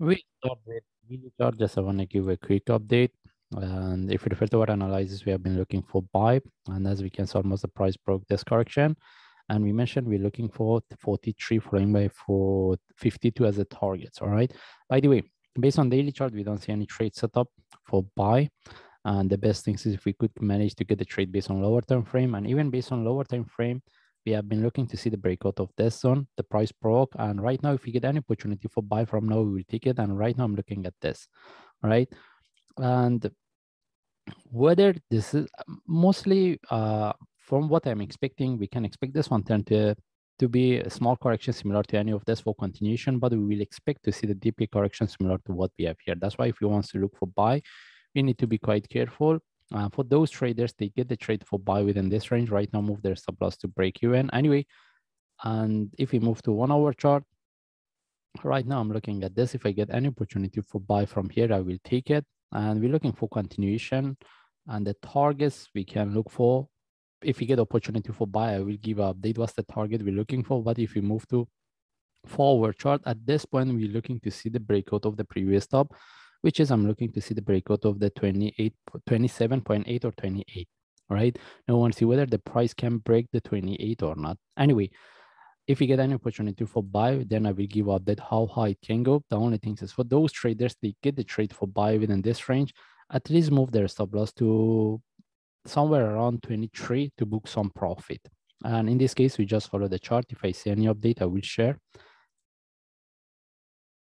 We update. Weekly chart. Just I want to give a quick update. And if we refer to our analysis, we have been looking for buy. And as we can see, almost the price broke this correction. And we mentioned we're looking for 43 frame by for 52 as the targets. All right. By the way, based on daily chart, we don't see any trade setup for buy. And the best things is if we could manage to get the trade based on lower time frame and even based on lower time frame, we have been looking to see the breakout of this zone. The price broke, and right now, if we get any opportunity for buy from now, we will take it. And right now, I'm looking at this, right? And whether this is mostly uh, from what I'm expecting, we can expect this one turn to to be a small correction similar to any of this for continuation, but we will expect to see the DP correction similar to what we have here. That's why if you want to look for buy, we need to be quite careful uh, for those traders, they get the trade for buy within this range. Right now, move their stop loss to break even. Anyway, and if we move to one hour chart, right now I'm looking at this. If I get any opportunity for buy from here, I will take it. And we're looking for continuation and the targets we can look for. If we get opportunity for buy, I will give an update. What's the target we're looking for? But if we move to forward chart, at this point, we're looking to see the breakout of the previous top which is I'm looking to see the breakout of the 28, 27.8 or 28, right? Now I want to see whether the price can break the 28 or not. Anyway, if you get any opportunity for buy, then I will give update how high it can go. The only thing is for those traders, they get the trade for buy within this range, at least move their stop loss to somewhere around 23 to book some profit. And in this case, we just follow the chart. If I see any update, I will share.